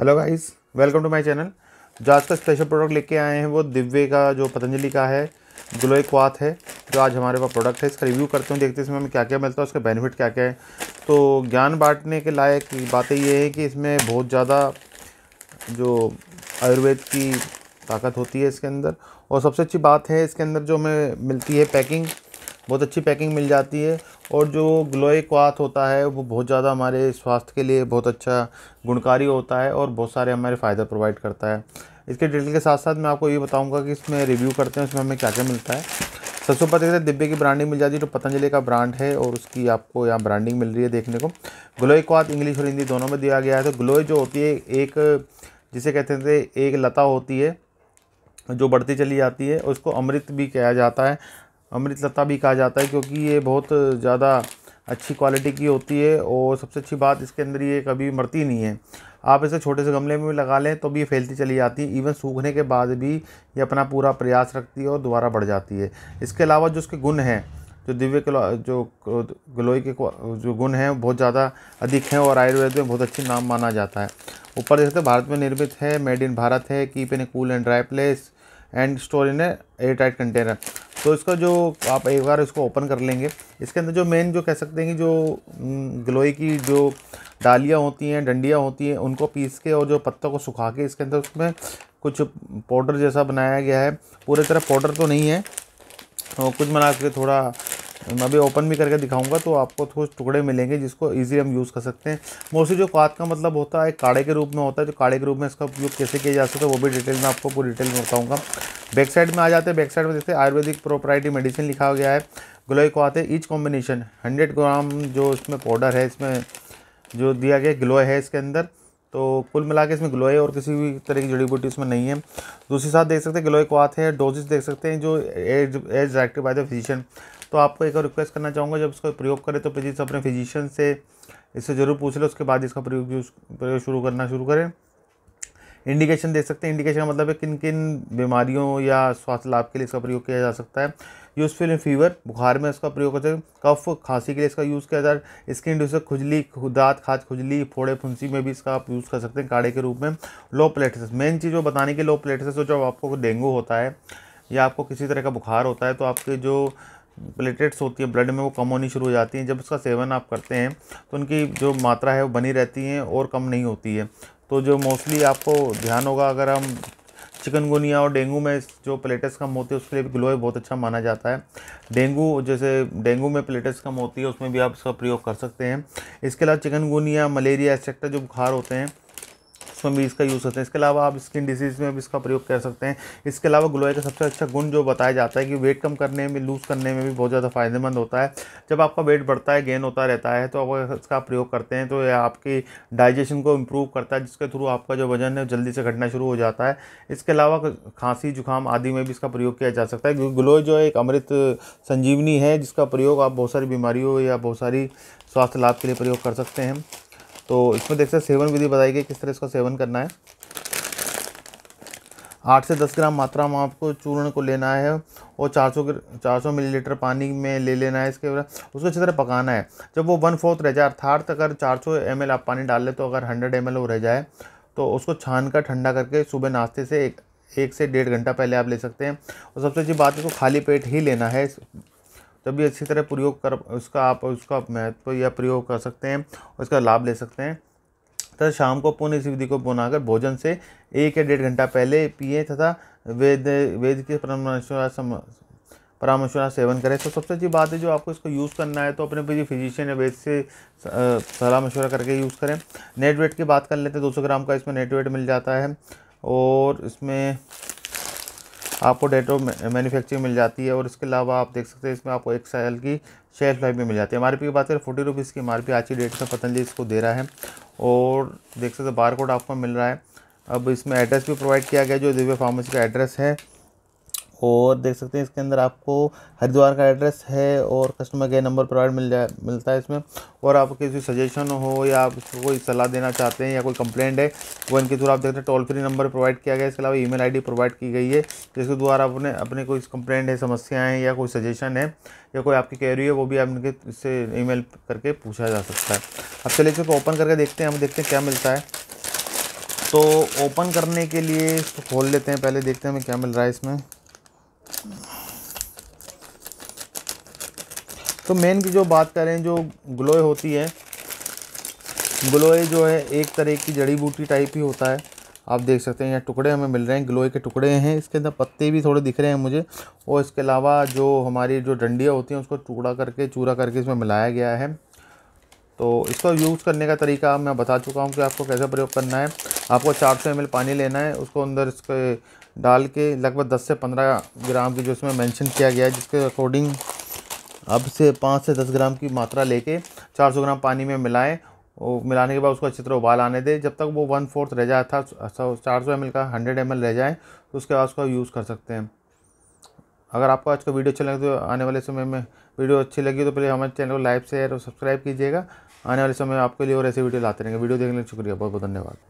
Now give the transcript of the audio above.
hello guys welcome to my channel जो आज का स्पेशल प्रोडक्ट लेके आए हैं वो दिव्य का जो पतंजलि का है ग्लोए क्वाथ है जो आज हमारे पास प्रोडक्ट है इसका रिव्यू करते हैं देखते हैं इसमें हमें क्या क्या मिलता है उसका बेनिफिट क्या क्या है तो ज्ञान बांटने के लायक बातें ये है कि इसमें बहुत ज़्यादा जो आयुर्वेद की ताकत होती है इसके अंदर और सबसे अच्छी बात है इसके अंदर जो हमें मिलती है पैकिंग बहुत अच्छी पैकिंग मिल जाती है और जो ग्लोए क्वाथ होता है वो बहुत ज़्यादा हमारे स्वास्थ्य के लिए बहुत अच्छा गुणकारी होता है और बहुत सारे हमारे फ़ायदा प्रोवाइड करता है इसके डिटेल के साथ साथ मैं आपको ये बताऊँगा कि इसमें रिव्यू करते हैं उसमें हमें क्या क्या मिलता है सबसे पता चलता हैं दिब्बे की ब्रांडिंग मिल जाती है जो पतंजलि का ब्रांड है और उसकी आपको यहाँ ब्रांडिंग मिल रही है देखने को ग्लोए क्वाथ इंग्लिश और हिंदी दोनों में दिया गया है तो ग्लोए जो होती है एक जिसे कहते थे एक लता होती है जो बढ़ती चली जाती है उसको अमृत भी कहा जाता है अमृत लता भी कहा जाता है क्योंकि ये बहुत ज़्यादा अच्छी क्वालिटी की होती है और सबसे अच्छी बात इसके अंदर ये कभी मरती नहीं है आप इसे छोटे से गमले में लगा लें तो भी ये फैलती चली जाती है इवन सूखने के बाद भी ये अपना पूरा प्रयास रखती है और दोबारा बढ़ जाती है इसके अलावा जो उसके गुण हैं जो दिव्य जो गलोई के जो गुण हैं बहुत ज़्यादा अधिक हैं और आयुर्वेद में बहुत अच्छी नाम माना जाता है ऊपर देखते भारत में निर्मित है मेड इन भारत है keep in cool and dry place and store in airtight container तो इसका जो आप एक बार इसको ओपन कर लेंगे इसके अंदर जो मेन जो कह सकते हैं कि जो ग्लोई की जो डालियाँ होती हैं डंडियाँ होती हैं उनको पीस के और जो पत्तों को सुखा के इसके अंदर उसमें कुछ पाउडर जैसा बनाया गया है पूरी तरह पाउडर तो नहीं है तो कुछ बना के थोड़ा मैं अभी ओपन भी करके दिखाऊंगा तो आपको थोड़े टुकड़े मिलेंगे जिसको इजी हम यूज़ कर सकते हैं मोस्टली जो कात का मतलब होता है काढ़े के रूप में होता है जो काढ़े के रूप में इसका उपयोग कैसे किया जा सकता है वो भी डिटेल में आपको पूरी डिटेल में बताऊँगा बैक साइड में आ जाते हैं बैक साइड में देखते आयुर्वेदिक प्रोपराइटी मेडिसिन लिखा गया है ग्लोई को आते ईच कॉम्बिनेशन हंड्रेड ग्राम जो इसमें पाउडर है इसमें जो दिया गया ग्लोए है इसके अंदर तो कुल मिला के इसमें ग्लोए और किसी भी तरह की जड़ी बूटी इसमें नहीं है दूसरी साथ देख सकते हैं ग्लोए को आते हैं डोजेस देख सकते हैं जो as as active by the physician तो आपको एक और रिक्वेस्ट करना चाहूँगा जब इसका प्रयोग करें तो प्लीज़ अपने फिजिशियन से इससे ज़रूर पूछ लें उसके बाद इसका प्रयोग प्रयोग शुरू करना शुरू करें इंडिकेशन दे सकते हैं इंडिकेशन का मतलब है किन किन बीमारियों या स्वास्थ्य लाभ के लिए इसका प्रयोग किया जा सकता है यूज़फुल इन फीवर बुखार में इसका प्रयोग सकते हैं कफ खांसी के लिए इसका यूज़ किया जा रहा है स्किन डिस खुजली खुदात खाद खुजली फोड़े फुंसी में भी इसका आप यूज़ कर सकते हैं काढ़े के रूप में लो प्लेटसेस मेन चीज़ वो बताने की लो प्लेटसेस जो जब आपको डेंगू होता है या आपको किसी तरह का बुखार होता है तो आपके जो प्लेटलेट्स होती है ब्लड में वो कम होनी शुरू हो जाती हैं जब उसका सेवन आप करते हैं तो उनकी जो मात्रा है वो बनी रहती है और कम नहीं होती है तो जो मोस्टली आपको ध्यान होगा अगर हम चिकनगुनिया और डेंगू में जो प्लेटेट्स कम होती है उसके लिए भी ग्लोए बहुत अच्छा माना जाता है डेंगू जैसे डेंगू में प्लेटेट्स कम होती है उसमें भी आप इसका प्रयोग कर सकते हैं इसके अलावा चिकनगुनिया मलेरिया एक्सेक्टर जो बुखार होते हैं उसमें भी इसका यूज़ होता है इसके अलावा आप स्किन डिजीज़ में भी इसका प्रयोग कर सकते हैं इसके अलावा ग्लोए का सबसे अच्छा गुण जो बताया जाता है कि वेट कम करने में लूज़ करने में भी बहुत ज़्यादा फ़ायदेमंद होता है जब आपका वेट बढ़ता है गेन होता रहता है तो अगर इसका प्रयोग करते हैं तो यह आपकी डाइजेशन को इम्प्रूव करता है जिसके थ्रू आपका जो वजन है जल्दी से घटना शुरू हो जाता है इसके अलावा खांसी जुकाम आदि में भी इसका प्रयोग किया जा सकता है ग्लोए जो है एक अमृत संजीवनी है जिसका प्रयोग आप बहुत सारी बीमारियों या बहुत सारी स्वास्थ्य लाभ के लिए प्रयोग कर सकते हैं तो इसमें देख सकते सेवन विधि बताई गई किस तरह इसका सेवन करना है आठ से दस ग्राम मात्रा में आपको चूर्ण को लेना है और चार सौ चार सौ मिलीलीटर पानी में ले लेना है इसके बाद उसको अच्छी तरह पकाना है जब वो वन फोर्थ रह जाए अर्थात अगर चार सौ एम आप पानी डाल ले तो अगर हंड्रेड एम वो रह जाए तो उसको छान कर ठंडा करके सुबह नाश्ते से एक एक से डेढ़ घंटा पहले आप ले सकते हैं और सबसे अच्छी बात है इसको खाली पेट ही लेना है तभी अच्छी तरह प्रयोग कर उसका आप उसका महत्व या प्रयोग कर सकते हैं उसका लाभ ले सकते हैं तथा शाम को पुण्य इस विधि को बनाकर भोजन से एक या डेढ़ घंटा पहले पिए तथा वेद वेद के परामर्श परामर्श सेवन करें तो सबसे अच्छी बात है जो आपको इसको यूज़ करना है तो अपने फिजिशियन या वेद से सलाह मशवरा करके यूज़ करें नेट वेट की बात कर लेते हैं दो ग्राम का इसमें नेट वेट मिल जाता है और इसमें आपको डेट ऑफ मैन्युफैक्चरिंग मिल जाती है और इसके अलावा आप देख सकते हैं इसमें आपको एक साल की शेल्फ लाइफ भी मिल जाती है एम की बात करें फोर्टी रुपीज़ की एम आज की डेट में पतंजलि इसको दे रहा है और देख सकते बार कोड आपको मिल रहा है अब इसमें एड्रेस भी प्रोवाइड किया गया जो दिव्य फार्मेसी का एड्रेस है और देख सकते हैं इसके अंदर आपको हरिद्वार का एड्रेस है और कस्टमर केयर नंबर प्रोवाइड मिल जाए मिलता है इसमें और आप किसी सजेशन हो या आप कोई सलाह देना चाहते हैं या कोई कंप्लेंट है वो इनके थ्रू आप देखते हैं टोल फ्री नंबर प्रोवाइड किया गया इसके अलावा ईमेल आईडी प्रोवाइड की गई है जिसके द्वारा अपने अपने कोई कंप्लेंट है समस्याएँ हैं या कोई सजेशन है या कोई आपकी कैरी है वो भी आप इनके इससे ई करके पूछा जा सकता है अब चले इसको ओपन करके देखते हैं हम देखते हैं क्या मिलता है तो ओपन करने के लिए इसको खोल लेते हैं पहले देखते हैं हमें क्या मिल रहा है इसमें तो मेन की जो बात करें जो ग्लोए होती है ग्लोए जो है एक तरह की जड़ी बूटी टाइप ही होता है आप देख सकते हैं यहाँ टुकड़े हमें मिल रहे हैं ग्लोए के टुकड़े हैं इसके अंदर पत्ते भी थोड़े दिख रहे हैं मुझे और इसके अलावा जो हमारी जो डंडियाँ होती हैं उसको टुकड़ा करके चूरा करके इसमें मिलाया गया है तो इसको यूज़ करने का तरीका मैं बता चुका हूँ कि आपको कैसे प्रयोग करना है आपको 400 सौ पानी लेना है उसको अंदर इसके डाल के लगभग 10 से 15 ग्राम की जो इसमें मेंशन किया गया है जिसके अकॉर्डिंग अब से पाँच से दस ग्राम की मात्रा लेके 400 ग्राम पानी में मिलाएं और मिलाने के बाद उसको अच्छी तरह उबाल आने दें जब तक वो वन फोर्थ रह जाए था चार सौ का हंड्रेड एम रह जाए तो उसके बाद उसका यूज़ कर सकते हैं अगर आपको आज का वीडियो अच्छा लगे तो आने वाले समय में वीडियो अच्छी लगी तो पहले हमारे चैनल को लाइक शेयर और सब्सक्राइब कीजिएगा आने वाले समय आपके लिए और ऐसे वीडियो लाते रहेंगे वीडियो देखने के लिए शुक्रिया बहुत बहुत धन्यवाद